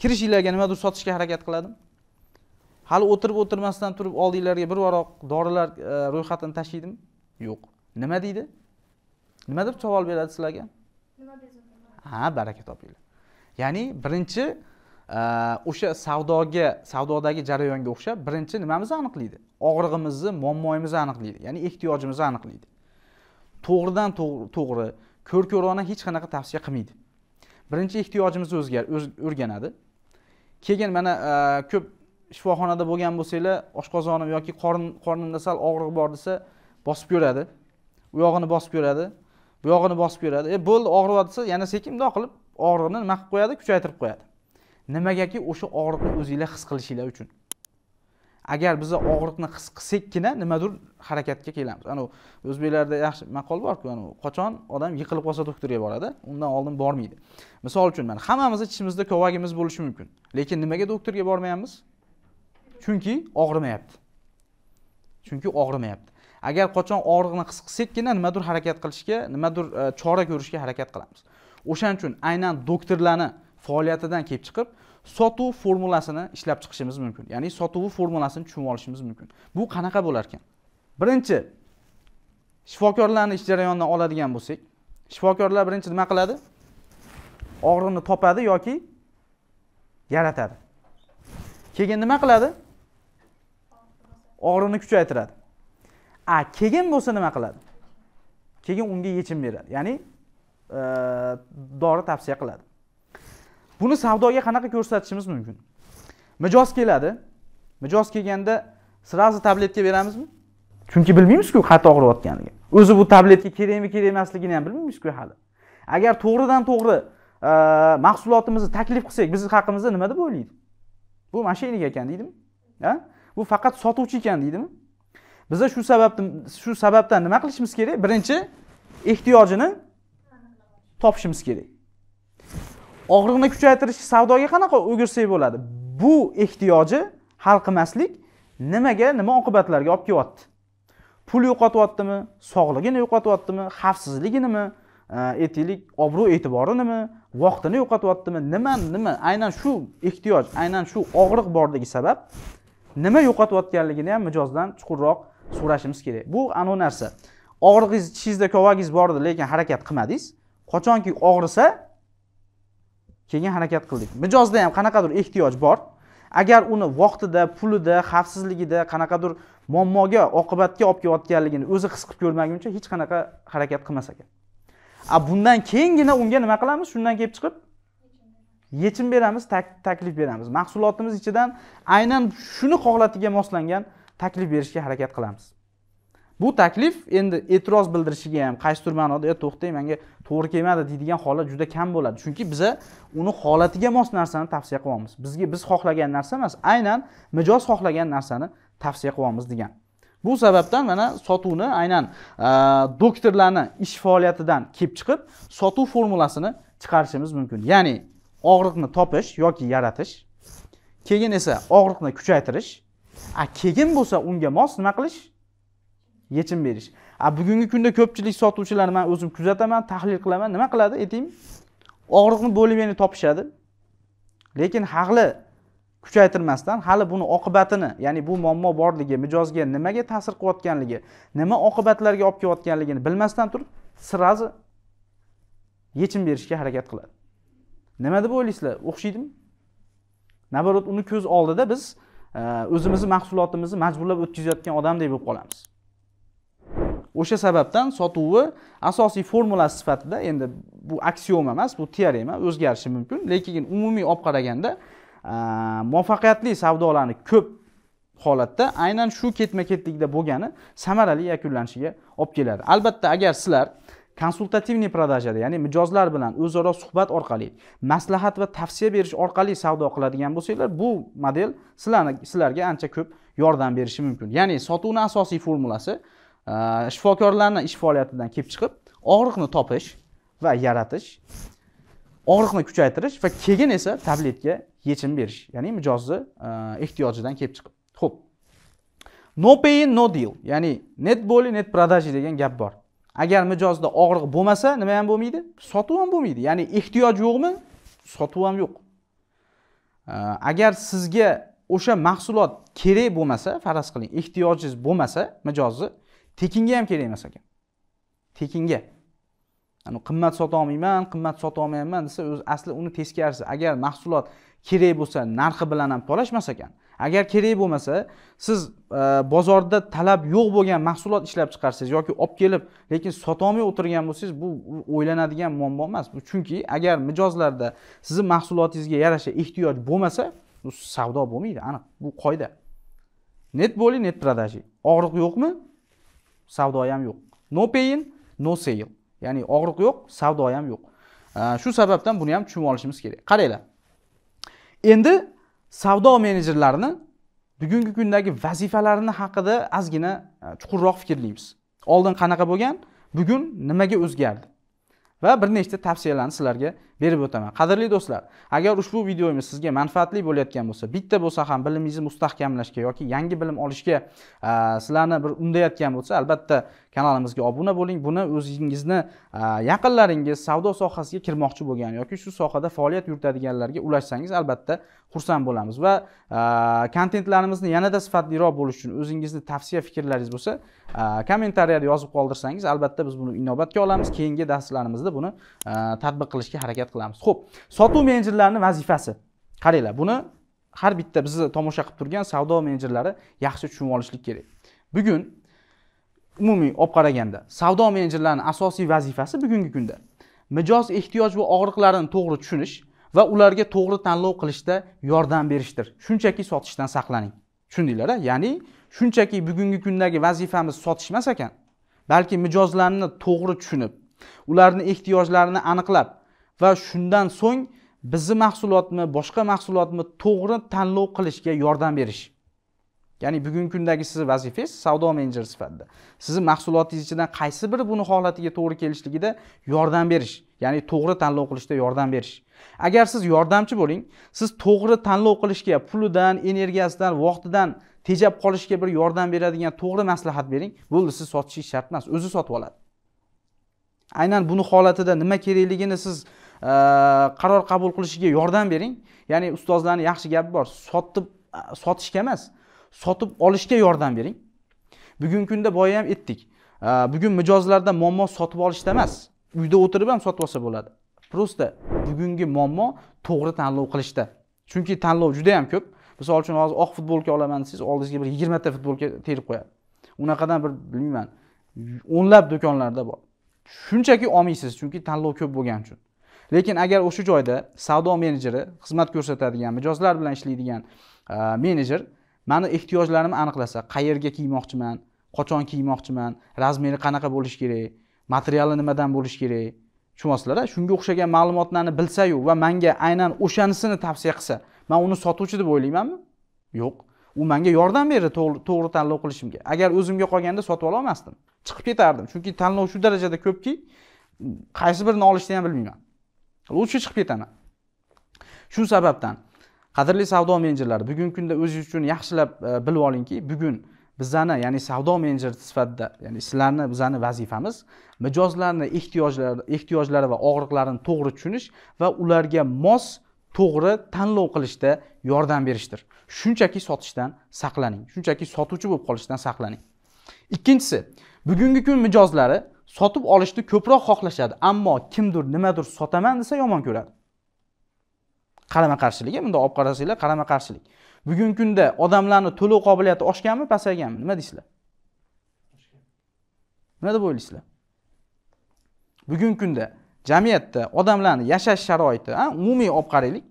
kirishinglarga nimadir sotishga harakat qiladimi hali o'tirib o'tirmasdan turib oldinglarga bir varoq dorilar e, ro'yxatini tashlaydimi yo'q nima deydi nima deb savol beradi sizlarga ha baraka topinglar ya'ni birinchi e, o'sha savdoga savdodagi jarayonga o'xshab birinchi nimamizni aniqlaydi og'rig'imizni muammoyimizni aniqlaydi ya'ni ehtiyojimizni aniqlaydi to'g'ridan to'g'ri ko'r ko'rona hech qanaqa tavsiya qilmaydi birinchi ehtiyojimizni o'zgar o'rganadi keyin mana e, ko'p shifoxonada bo'lgan bo'lsanglar oshqozonim yoki qorn qornimda sal og'riq bor desa bosib ko'radi u yog'ini bosib ko'radi bu yog'ini bosib ko'radi e bo'ldi og'riyapti desa yana sekin bundoq qilib og'riqni nima qilib qo'yadi kuchaytirib qo'yadi nimagaki o'sha og'riqni o'zinglar his qilishinglar uchun agar biza og'riqni his qilsakkina nimadir harakatga kelamiz anavi o'zbeklarda yaxshi maqol borku anavi qachon odam yiqilib qolsa doktorga boradi undan oldin bormaydi misol uchun mana hammamiz ichimizda kovagimiz bo'lishi mumkin lekin nimaga doktorga bormayapmiz chunki og'rimayapti chunki og'rimayapti agar qachon og'riqni his qilsakkina nimadir harakat qilishga nimadir e, chora ko'rishga harakat qilamiz o'shaning uchun aynan doktorlarni faoliyatidan kelib chiqib sotuv formulasini ishlab chiqishimiz mumkin ya'ni sotuvni formulasini tushunib olishimiz mumkin bu qanaqa bo'lar ekan birinchi shifokorlarni ish jarayonidan oladigan bo'lsak shifokorlar birinchi nima qiladi og'riqni topadi yoki yaratadi keyin nima qiladi og'riqni kuchaytiradi a keyin bo'lsa nima qiladi keyin unga yechim beradi ya'ni e, dori tavsiya qiladi buni savdoga qanaqa ko'rsatishimiz mumkin mijoz keladi mijoz kelganda сразу tabletka beramizmi chunki bilmaymizku qayerda og'riyotganiga o'zi bu tabletka kerakmi kerak emasligini ham bilmaymizku hali agar to'g'ridan to'g'ri e, mahsulotimizni taklif qilsak bizni haqimizda nima deb o'ylaydi bu mashina ekan deydimi bu faqat sotuvchi ekan deydimi biza shu sababdan shu sababdan nima qilishimiz kerak birinchi ehtiyojini topishimiz kerak og'riqni kuchaytirish savdoga qanaqa o'girsak bo'ladi bu ehtiyoji hal qilmaslik nimaga nima oqibatlarga olib kelyapti pul yo'qotyaptimi sog'lig'ini yo'qotyaptimi xavfsizliginimi aytaylik obro' e'tiborinimi vaqtini yo'qotyaptimi nima nima aynan shu ehtiyoj aynan shu og'riq borligi sabab nima yo'qotayotganligini ham mijozdan chuqurroq so'rashimiz kerak bu anavi narsa og'rig'ingiz ichingizda kovagingiz bor edi lekin harakat qilmadingiz qachonki og'risa keyin harakat qildik mijozda ham qanaqadir ehtiyoj bor agar uni vaqtida pulida xavfsizligida qanaqadir muammoga oqibatga olib kelayotganligini o'zi his qilib ko'rmaguncha hech qanaqa harakat qilmas ekan a bundan keyingina unga nima qilamiz shundan kelib chiqib yechim beramiz taklif beramiz mahsulotimiz ichidan aynan shuni holatiga moslangan taklif berishga harakat qilamiz bu taklif endi e'tiroz bildirishiga ham qaysidir ma'noda e to'xtang manga to'g'ri kelmadi deydigan holat juda kam bo'ladi chunki biza uni holatiga mos narsani tavsiya qilyapmiz bizga biz xohlagan narsa emas aynan mijoz xohlagan narsani tavsiya qilyapmiz degan bu sababdan mana sotuvni aynan e, doktorlarni ish faoliyatidan kelib chiqib sotuv formulasini chiqarishimiz mumkin ya'ni og'riqni topish yoki yaratish keyin esa og'riqni kuchaytirish a keyin bo'lsa unga mos nima qilish yechim berish a bugungi kunda ko'pchilik sotuvchilar man o'zim kuzataman tahlil qilaman nima qiladi ayting og'riqni bo'limini topishadi lekin hali kuchaytirmasdan hali buni oqibatini ya'ni bu muammo borligi mijozga nimaga ta'sir qilayotganligi nima oqibatlarga olib kelayotganligini bilmasdan turib сразу yechim berishga harakat qiladi nima deb o'ylaysizlar o'xshaydimi наоборот uni ko'z oldida biz e, o'zimizni mahsulotimizni majburlab o'tkazayotgan odamdek bo'lib qolamiz o'sha sababdan sotuvni asosiy formula sifatida endi bu aksioma emas bu teorema o'zgarishi mumkin lekin umumiy olib qaraganda muvaffaqiyatli savdolarni ko'p holatda aynan shu ketma ketlikda bo'lgani samarali yakunlanishiga olib keladi albatta agar sizlar konsultativniy продажада ya'ni mijozlar bilan o'zaro suhbat orqali maslahat va tavsiya berish orqali savdo qiladigan bo'lsanglar bu model sizlarni sizlarga ancha ko'p yordam berishi mumkin ya'ni sotuvni asosiy formulasi shifokorlarni ish faoliyatidan kelib chiqib og'riqni topish va yaratish og'riqni kuchaytirish va keyin esa tabletga yechim berish ya'ni mijozni e, ehtiyojidan kelib chiqib ho'p no pain no deal ya'ni net bo'li net продажи degan gap bor agar mijozda og'riq bo'lmasa nima ham bo'lmaydi sotuv ham bo'lmaydi ya'ni ehtiyoj yo'qmi sotuv ham yo'q agar sizga o'sha mahsulot kerak bo'lmasa faraz qiling ehtiyojingiz bo'lmasa mijozni tekinga ham kerak emas ekan tekinga yani qimmat sota olmayman qimmat sota olmayapman desa o'zi asli uni teskarisi agar mahsulot kerak bo'lsa narxi bilan ham tolashmas ekan agar kerak bo'lmasa siz e, bozorda talab yo'q bo'lgan mahsulot ishlab chiqarsangiz yoki olib kelib lekin sotolmay o'tirgan bo'lsangiz bu o'ylanadigan muammo emas bu chunki agar mijozlarda sizni mahsulotingizga yarasha ehtiyoj bo'lmasa bu savdo bo'lmaydi aniq bu qoida net bo'ling net продажи og'riq yo'qmi savdo ham yo'q no pain no sale ya'ni og'riq yo'q savdo ham yo'q shu sababdan buni ham tushunib olishimiz kerak qaranglar endi savdo menejerlarini bugungi kundagi vazifalarini haqida ozgina e, chuqurroq fikrlaymiz oldin qanaqa bo'lgan bugun nimaga o'zgardi va bir nechta tavsiyalarni sizlarga berib o'taman qadrli do'stlar agar ushbu videomiz sizga manfaatli bo'layotgan bo'lsa bitta bo'lsa ham bilimingizni mustahkamlashga yoki yangi bilim olishga sizlarni bir undayotgan bo'lsa albatta kanalimizga obuna bo'ling buni o'zingizni yaqinlaringiz savdo sohasiga kirmoqchi bo'lgan yoki shu sohada faoliyat yuritadiganlarga ulashsangiz albatta xursand bo'lamiz va kontentlarimizni yanada sifatliroq bo'lishi uchun o'zingizni tavsiya fikrlaringiz bo'lsa kommentariyada yozib qoldirsangiz albatta biz buni inobatga olamiz keyingi darslarimizda buni tatbiq qilishga harakat harakat qilamiz ho'p sotuv menejerlarini vazifasi qaranglar buni har bitta bizni tomosha qilib turgan savdo menejerlari yaxshi tushunib olishlik kerak bugun umumiy olib qaraganda savdo menejerlarini asosiy vazifasi bugungi kunda mijoz ehtiyoj va og'riqlarini to'g'ri tushunish va ularga to'g'ri tanlov qilishda yordam berishdir shunchaki sotishdan saqlaning tushundinglar a ya'ni shunchaki bugungi kundagi vazifamiz sotish emas ekan balki mijozlarni to'g'ri tushunib ularni ehtiyojlarini aniqlab va shundan so'ng bizni mahsulotmi boshqa mahsulotmi to'g'ri tanlov qilishga yordam berish ya'ni bugungi kundagi sizni vazifangiz savdo menejeri sifatida sizni mahsulotingiz ichidan qaysi biri buni holatiga to'g'ri kelishligida yordam berish ya'ni to'g'ri tanlov qilishda yordam berish agar siz yordamchi bo'ling siz to'g'ri tanlov qilishga pulidan energiyasidan vaqtidan tejab qolishga bir yordam beradigan to'g'ri maslahat bering bo'ldi siz sotishingiz shart emas o'zi sotib oladi aynan buni holatida nima kerakligini siz qaror qabul qilishiga yordam bering ya'ni ustozlarni yaxshi gapi bor sotib sotishga emas sotib olishga yordam bering bugungi kunda boya ham aytdik bugun mijozlarda muammo sotib olishda emas uyda o'tirib ham sotib olsa bo'ladi просто bugungi muammo to'g'ri tanlov qilishda chunki tanlov juda yam ko'p misol uchun hozir oq futbolka olaman desangiz oldingizga bir yigirmata futbolka terib qo'yadi unaqadan bir bilmayman o'nlab do'konlarda bor shunchaki olmaysiz chunki tanlov ko'p bo'lgani uchun lekin agar o'sha joyda savdo menejeri xizmat ko'rsatadigan mijozlar bilan ishlaydigan e, menejer mani ehtiyojlarimni aniqlasa qayerga kiymoqchiman qachon kiymoqchiman razmeri qanaqa bo'lishi kerak materiali nimadan bo'lishi kerak tushunyapsizlar shunga o'xshagan ma'lumotlarni bilsayu va manga aynan o'shanisini tavsiya qilsa man uni sotuvchi deb o'ylaymanmi yo'q u menga yordam berdi to'g'ri tanlov qilishimga agar o'zimga qolganda sotib ololmasdim chiqib ketardim chunki tanlov shu darajada ko'pki qaysi birini olishni ham bilmayman o'chib chiqib ketaman shu sababdan qadrli savdo menejerlari bugungi kunda o'zingiz uchun yaxshilab e, bilib olingki bugun bizani ya'ni savdo menejer sifatida ya'ni sizlarni bizani vazifamiz mijozlarni ehtiyojlari ehtiyojlari va og'riqlarini to'g'ri tushunish va ularga mos to'g'ri tanlov qilishda yordam berishdir shunchaki sotishdan saqlaning shunchaki sotuvchi bo'lib qolishdan saqlaning ikkinchisi bugungi kun mijozlari sotib olishni ko'proq xohlashadi ammo kimdir nimadir sotaman desa yomon ko'radi qarama qarshiligi e, bunda olib qarasanglar qarama qarshilik bugungi kunda odamlarni to'lov qobiliyati oshganmi pasayganmi nima deysizlar nima deb o'ylaysizlar bugungi kunda jamiyatda odamlarni yashash sharoiti umumiy olib qaraylik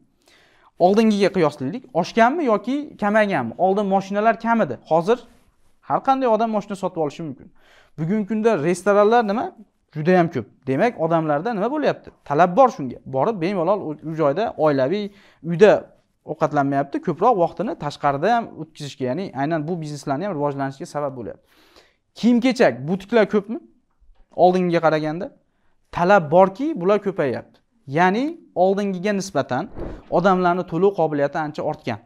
oldingiga qiyoslaylik oshganmi yoki kamayganmi oldin moshinalar kam edi hozir har qanday odam moshina sotib olishi mumkin bugungi kunda restoranlar nima juda ham ko'p demak odamlarda nima bo'lyapti talab bor shunga borib bemalol u joyda oilaviy uyda ovqatlanmayapti ko'proq vaqtini tashqarida ham o'tkazishga ya'ni aynan bu bizneslarni ham rivojlanishiga sabab bo'lyapti kiyim kechak butiklar ko'pmi oldingiga qaraganda talab borki bular ko'payapti ya'ni oldingiga nisbatan odamlarni to'lov qobiliyati ancha ortgan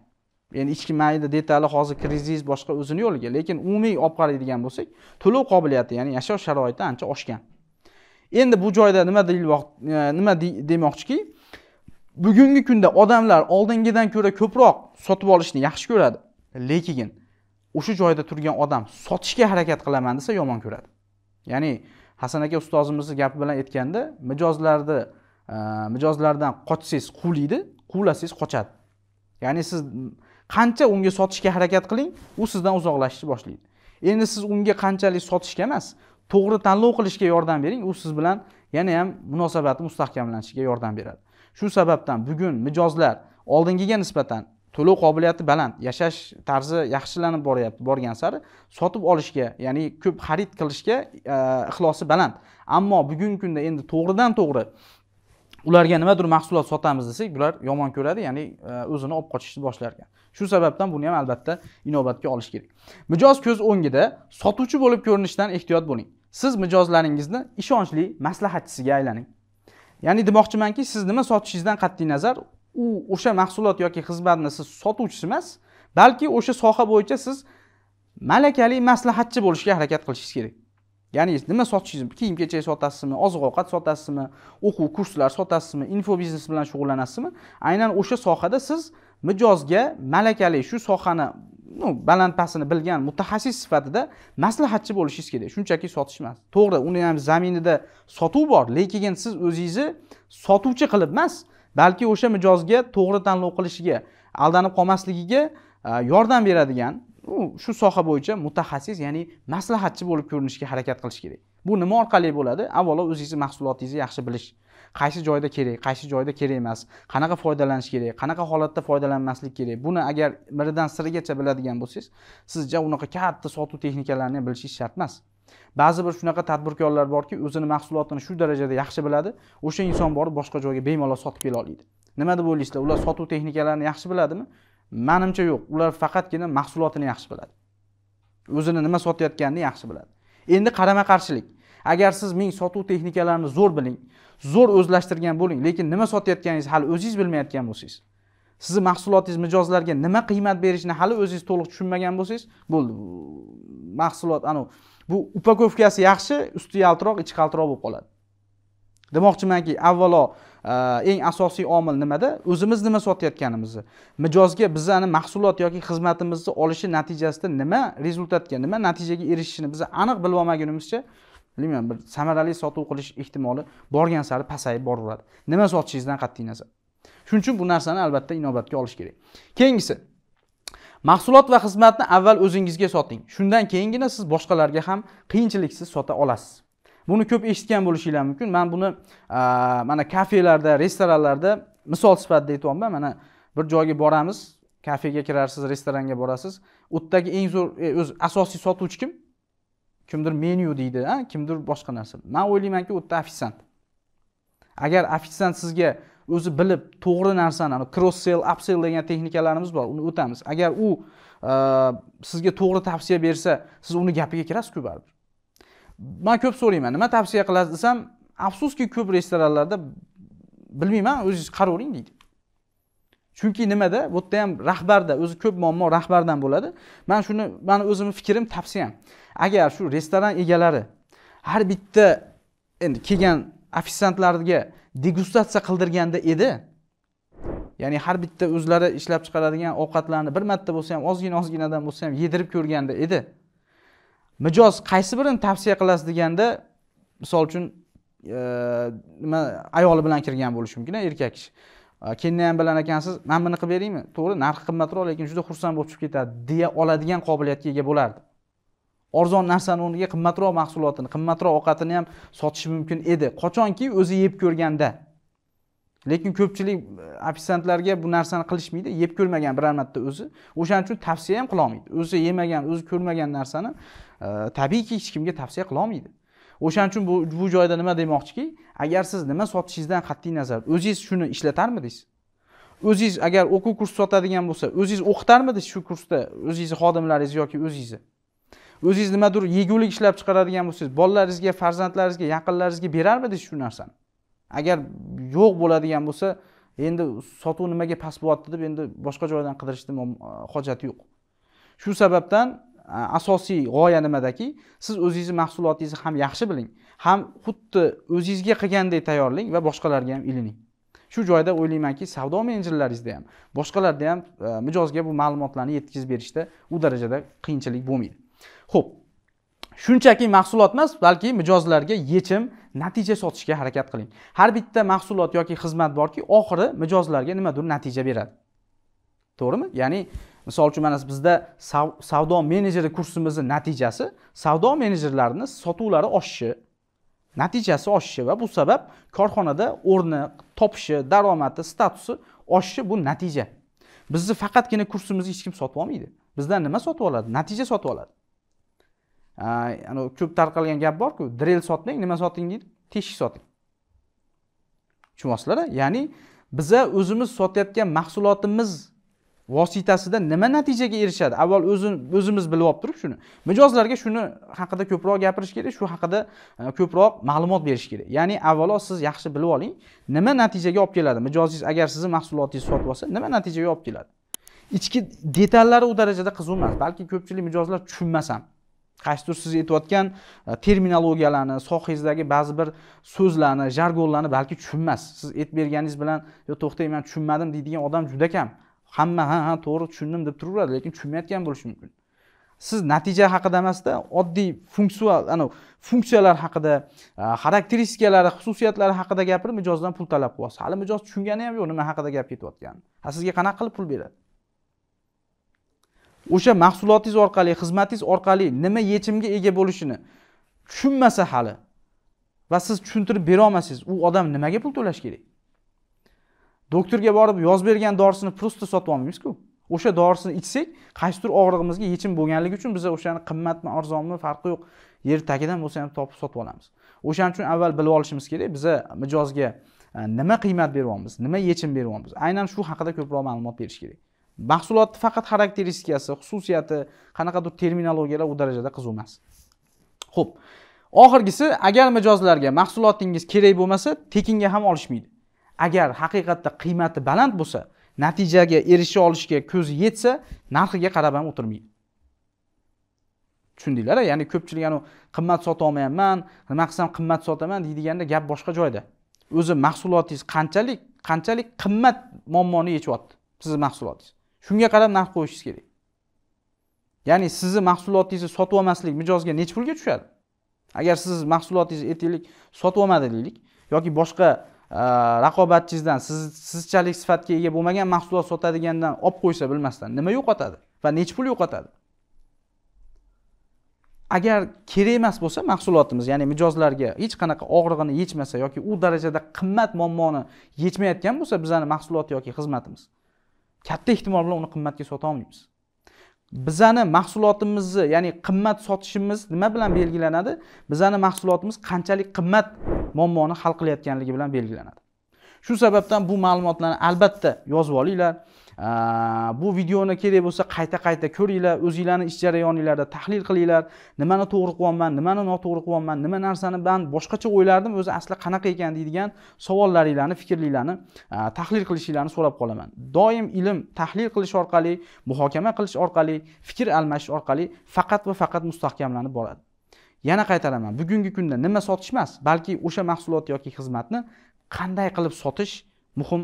endi ichki mayda detali hozir krizis boshqa o'zini yo'liga lekin umumiy olib qaraydigan bo'lsak to'lov qobiliyati ya'ni yashash sharoiti ancha oshgan endi bu joyda nima e, nima demoqchiki bugungi kunda odamlar oldingidan ko'ra ko'proq sotib olishni yaxshi ko'radi lekin o'sha joyda turgan odam sotishga harakat qilaman desa yomon ko'radi ya'ni hasan aka ustozimizni gapi bilan aytganda mijozlarni e, mijozlardan qochsangiz quvlaydi quvlasangiz qochadi ya'ni siz qancha unga sotishga harakat qiling u sizdan uzoqlashishni boshlaydi endi siz unga qanchalik sotishga emas to'g'ri tanlov qilishga yordam bering u siz bilan yana ham munosabatni mustahkamlanishiga yordam beradi shu sababdan bugun mijozlar oldingiga nisbatan to'lov qobiliyati baland yashash tarzi yaxshilanib boryapti borgan sari sotib olishga ya'ni ko'p xarid qilishga e, ixlosi baland ammo bugungi kunda endi to'g'ridan to'g'ri ularga nimadir mahsulot sotamiz desak bular yomon ko'radi ya'ni e, o'zini olib qochishni boshlar ekan shu sababdan buni ham albatta inobatga olish kerak mijoz ko'z o'ngida sotuvchi bo'lib ko'rinishdan ehtiyot bo'ling siz mijozlaringizni ishonchli maslahatchisiga aylaning ya'ni demoqchimanki siz nima sotishingizdan qat'iy nazar u o'sha mahsulot yoki xizmatni siz sotuvchisi emas balki o'sha soha bo'yicha siz malakali maslahatchi bo'lishga harakat qilishingiz kerak ya'ni nima sotishingiz kiyim kechak sotasizmi oziq ovqat sotasizmi o'quv kurslar sotasizmi info biznes bilan shug'ullanasizmi aynan o'sha sohada siz mijozga malakali shu sohani ну baland pastini bilgan mutaxassis sifatida maslahatchi bo'lishingiz kerak shunchaki sotish emas to'g'ri uni ham zaminida sotuv bor lekin siz o'zingizni sotuvchi qilib emas balki o'sha mijozga to'g'ri tanlov qilishiga aldanib qolmasligiga e, yordam beradigan shu soha bo'yicha mutaxassis ya'ni maslahatchi bo'lib ko'rinishga harakat qilish kerak bu nima orqali bo'ladi avvalo o'zingizni mahsulotingizni yaxshi bilish qaysi joyda kerak qaysi joyda kerak emas qanaqa foydalanish kerak qanaqa holatda foydalanmaslik kerak buni agar miridan sirigacha biladigan bo'lsangiz sizcha unaqa katta sotuv texnikalarini bilishingiz shart emas ba'zi bir shunaqa tadbirkorlar borki o'zini mahsulotini shu darajada yaxshi biladi o'sha inson borib boshqa joyga bemalol sotib kela oladi nima deb o'ylaysizlar ular sotuv texnikalarini yaxshi biladimi manimcha yo'q ular faqatgina mahsulotini yaxshi biladi o'zini nima sotayotganini yaxshi biladi endi qarama qarshilik agar siz ming sotuv texnikalarini zo'r biling zo'r o'zlashtirgan bo'ling lekin nima sotayotganingizni hali o'zingiz bilmayotgan bo'lsangiz sizni mahsulotingiz mijozlarga nima qiymat berishini hali o'zingiz to'liq tushunmagan bo'lsangiz bo'ldi mahsulot anavi bu upakovkasi yaxshi usti yaltiroq ichi qaltiroq bo'lib qoladi demoqchimanki avvalo e, eng asosiy omil nimada o'zimiz nima sotayotganimizni mijozga bizani mahsulot yoki xizmatimizni olishi natijasida nima rezultatga nima natijaga erishishini biz aniq bilib olmagunimizcha bilmayman bir samarali sotuv qilish ehtimoli borgan sari pasayib boraveradi nima sotishingizdan qat'iy nazar shuning uchun bu narsani albatta inobatga olish kerak keyingisi mahsulot va xizmatni avval o'zingizga soting shundan keyingina siz boshqalarga ham qiyinchiliksiz sota olasiz buni ko'p eshitgan bo'lishinglar mumkin man buni mana kafelarda restoranlarda misol sifatida aytyapman mana bir joyga boramiz kafega kirarsiz restoranga borasiz u yerdagi eng zo'r e, o'zi asosiy sotuvchi kim kimdir menyu deydi a kimdir boshqa narsa man o'ylaymanki u yerda ofitsiant agar ofitsiant sizga o'zi bilib to'g'ri narsani cross sell upsell degan texnikalarimiz bor uni o'tamiz agar u e, sizga to'g'ri tavsiya bersa siz uni gapiga kirasizku baribir man ko'p so'rayman nima tavsiya qilasiz desam afsuski ko'p restoranlarda bilmayman o'zingiz qaravering deydi chunki nimada bu yerda ham rahbarda o'zi ko'p muammo rahbardan bo'ladi man shuni mani o'zimni fikrim tavsiyam agar shu restoran egalari har bitta endi kelgan ofitsiantlarga degustatsiya qildirganda edi ya'ni har bitta o'zlari ishlab chiqaradigan ovqatlarni bir marta bo'lsa ham ozgina ozginadan bo'lsa ham yedirib ko'rganda edi mijoz qaysi birini tavsiya qilasiz deganda misol uchun nima ayoli bilan kirgan bo'lishi mumkin erkak kishi kelinni ham bilan ekansiz mana buni qilib beraymi to'g'ri narxi qimmatroq lekin juda xursand bo'lib chiqib ketadi deya oladigan qobiliyatga ega bo'lardi arzon narsani o'rniga qimmatroq mahsulotini qimmatroq ovqatini ham sotish mumkin edi qachonki o'zi yeb ko'rganda lekin ko'pchilik e, ofitsiantlarga bu narsani qilishmaydi yeb ko'rmagan biror marta o'zi o'shaning uchun tavsiya ham qilolmaydi o'zi yemagan o'zi ko'rmagan narsani e, tabiiyki hech kimga tavsiya qilolmaydi o'shaning uchun bu bu joyda nima demoqchiki agar siz nima sotishingizdan qat'iy nazar o'zingiz shuni ishlatarmidingiz o'zingiz agar o'quv kursi sotadigan bo'lsa o'zingiz o'qitarmidingiz shu kursda o'zingizni xodimlaringiz yoki o'zingizni o'zingiz nimadir yegulik ishlab chiqaradigan bo'lsangiz bolalaringizga farzandlaringizga yaqinlaringizga berarmidingiz shu narsani agar yo'q bo'ladigan bo'lsa endi sotuv nimaga past bo'lyapti deb endi boshqa joydan qidirishni e, hojati yo'q shu sababdan asosiy g'oya nimadaki siz o'zingizni mahsulotingizni ham yaxshi biling ham xuddi o'zingizga qilgandek tayyorlang va boshqalarga ham ilining shu joyda o'ylaymanki savdo menejerlaringizda ham boshqalarda ham e, mijozga bu ma'lumotlarni yetkazib berishda u darajada qiyinchilik bo'lmaydi ho'p shunchaki mahsulot emas balki mijozlarga yechim natija sotishga harakat qiling har bitta mahsulot yoki xizmat borki oxiri mijozlarga nimadir natija beradi to'g'rimi ya'ni misol uchun mana bizda savdo menejeri kursimizni natijasi savdo menejerlarini sotuvlari oshishi natijasi oshishi va bu sabab korxonada o'rni topishi daromadi statusi oshishi bu natija bizni faqatgina kursimizni hech kim sotib olmaydi bizdan nima sotib oladi natija sotib oladi ko'p tarqalgan gap borku drel sotmang nima soting deydi teshik soting tushunyapsizlar ya'ni biza o'zimiz sotayotgan mahsulotimiz vositasida nima natijaga erishadi avval o'zimiz bilib olib turib shuni mijozlarga shuni haqida ko'proq gapirish kerak shu haqida e, ko'proq ma'lumot berish kerak ya'ni avvalo siz yaxshi bilib oling nima natijaga olib keladi mijozingiz agar sizni mahsulotingiz sotib olsa nima natijaga olib keladi ichki detallari u darajada qiziq emas balki ko'pchilik mijozlar tushunmas ham qaysidir siz aytayotgan e, terminologiyalarni sohangizdagi ba'zi bir so'zlarni jargonlarni balki tushunmas siz aytib berganingiz bilan yo to'xtang man tushunmadim deydigan odam juda kam hamma ha ha to'g'ri tushundim deb turaveradi lekin tushunmayotgan bo'lishi mumkin siz natija haqida emasda oddiy funksional anavi funksiyalar haqida e, xarakteristikalari xususiyatlari haqida gapirib mijozdan pul talab qilyapsiz hali mijoz tushungani ham yo'q nima haqida gap ketayotganini a sizga qanaqa qilib pul beradi o'sha mahsulotingiz orqali xizmatingiz orqali nima yechimga ega bo'lishini tushunmasa hali va siz tushuntirib berolmasangiz u odam nimaga pul to'lashi kerak doktorga borib yozib bergan dorisini просто sotib olmaymiz-ku o'sha dorisini ichsak qaysidir og'rig'imizga yechim bo'lganligi uchun biz o'shani qimmatmi arzonmi farqi yo'q yer tagidan bo'lsa ham topib sotib olamiz o'shaning uchun avval bilib olishimiz kerak biza mijozga e, nima qiymat beryapmiz nima yechim beryapmiz aynan shu haqida ko'proq ma'lumot berish kerak mahsulotni faqat xarakteristikasi xususiyati qanaqadir terminologiyalar u darajada qiziq emas ho'p oxirgisi agar mijozlarga mahsulotingiz kerak bo'lmasa tekinga ham olishmaydi agar haqiqatda qiymati baland bo'lsa natijaga erisha olishga ko'zi yetsa narxiga qarab ham o'tirmaydi tushundinglar ya'ni ko'pchilik anavi qimmat sota olmayapman nima qilsam qimmat sotaman deydiganda gap boshqa joyda o'zi mahsulotingiz qanchalik qanchalik qimmat muammoni yechyapti sizni mahsulotingiz shunga qarab narx qo'yishingiz kerak ya'ni sizni mahsulotingizni sotib olmaslik mijozga necha pulga tushadi agar siz mahsulotingizni aytaylik sotib olmadi deylik yoki boshqa Э, raqobatchingizdan siz sizchalik sifatga ega bo'lmagan mahsulot sotadigandan olib qo'ysa bilmasdan nima yo'qotadi va nechi pul yo'qotadi agar kerak emas bo'lsa mahsulotimiz ya'ni mijozlarga hech qanaqa og'rig'ini yechmasa yoki u darajada qimmat muammoni yechmayotgan bo'lsa bizani mahsulot yoki xizmatimiz katta ehtimol bilan uni qimmatga sota olmaymiz bizani mahsulotimizni ya'ni qimmat sotishimiz nima bilan belgilanadi bizani mahsulotimiz qanchalik qimmat muammoni hal qilayotganligi bilan belgilanadi shu sababdan bu ma'lumotlarni albatta yozib olinglar bu videoni kerak bo'lsa qayta qayta ko'ringlar o'zinglarni ish jarayoninglarda tahlil qilinglar nimani to'g'ri qilyapman nimani noto'g'ri qilyapman nima narsani man boshqacha o'ylardim o'zi asli qanaqa ekan deydigan savollaringlarni fikrlinglarni tahlil qilishinglarni so'rab qolaman doim ilm tahlil qilish orqali muhokama qilish orqali fikr almashish orqali faqat va faqat mustahkamlanib boradi yana qaytaraman bugungi kunda nima sotish emas balki o'sha mahsulot yoki xizmatni qanday qilib sotish muhim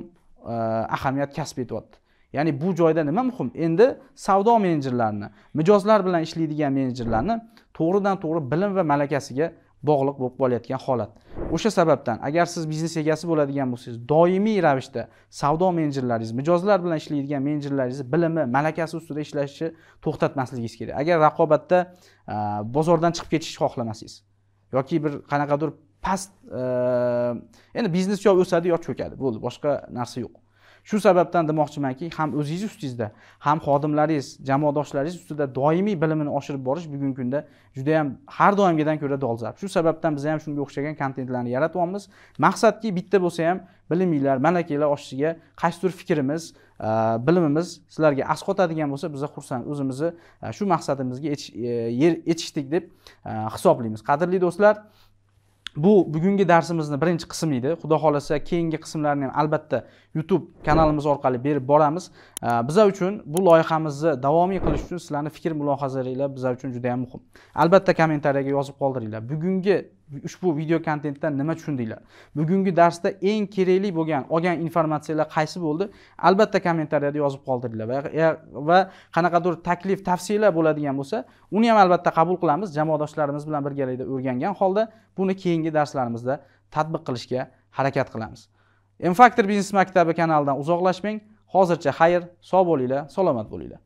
ahamiyat kasb etyapti ya'ni bu joyda nima muhim endi savdo menejerlarini mijozlar bilan ishlaydigan menejerlarni to'g'ridan to'g'ri bilim va malakasiga bog'liq bo'lib qolayotgan holat o'sha sababdan agar siz biznes egasi bo'ladigan bo'lsangiz doimiy ravishda savdo menejerlaringiz mijozlar bilan ishlaydigan menejerlaringizni bilimi malakasi ustida ishlashni to'xtatmasligingiz kerak agar raqobatda bozordan chiqib ketishni xohlamasangiz yoki bir qanaqadir past endi biznes yo o'sadi yo cho'kadi bo'ldi boshqa narsa yo'q shu sababdan demoqchimanki ham o'zingiz ustingizda ham xodimlaringiz jamoadoshlaringiz ustida doimiy bilimini oshirib borish bugungi kunda judayam har doimgidan ko'ra dolzarb shu sababdan biz ham shunga o'xshagan kontentlarni yaratyapmiz maqsadki bitta bo'lsa ham mana malakalar oshishiga qaysidir fikrimiz bilimimiz sizlarga asqotadigan bo'lsa biza xursand o'zimizni shu maqsadimizga e, yetishdik deb hisoblaymiz qadrli do'stlar bu bugungi darsimizni birinchi qismi edi xudo xohlasa keyingi qismlarni ham albatta youtube kanalimiz orqali berib boramiz bizlar uchun bu loyihamizni davomiy qilish uchun sizlarni fikr mulohazalaringlar bizlar uchun juda yam muhim albatta kommentariyaga yozib qoldiringlar bugungi ushbu video kontentdan nima tushundinglar bugungi darsda eng kerakli bo'lgan olgan informatsiyalar qaysi bo'ldi albatta kommentariyada yozib qoldiringlar va qanaqadir taklif tavsiyalar bo'ladigan bo'lsa uni ham albatta qabul qilamiz jamoadoshlarimiz bilan birgalikda o'rgangan holda buni keyingi darslarimizda tatbiq qilishga harakat qilamiz m faktor biznes maktabi kanalidan uzoqlashmang hozircha xayr sog' bo'linglar salomat bo'linglar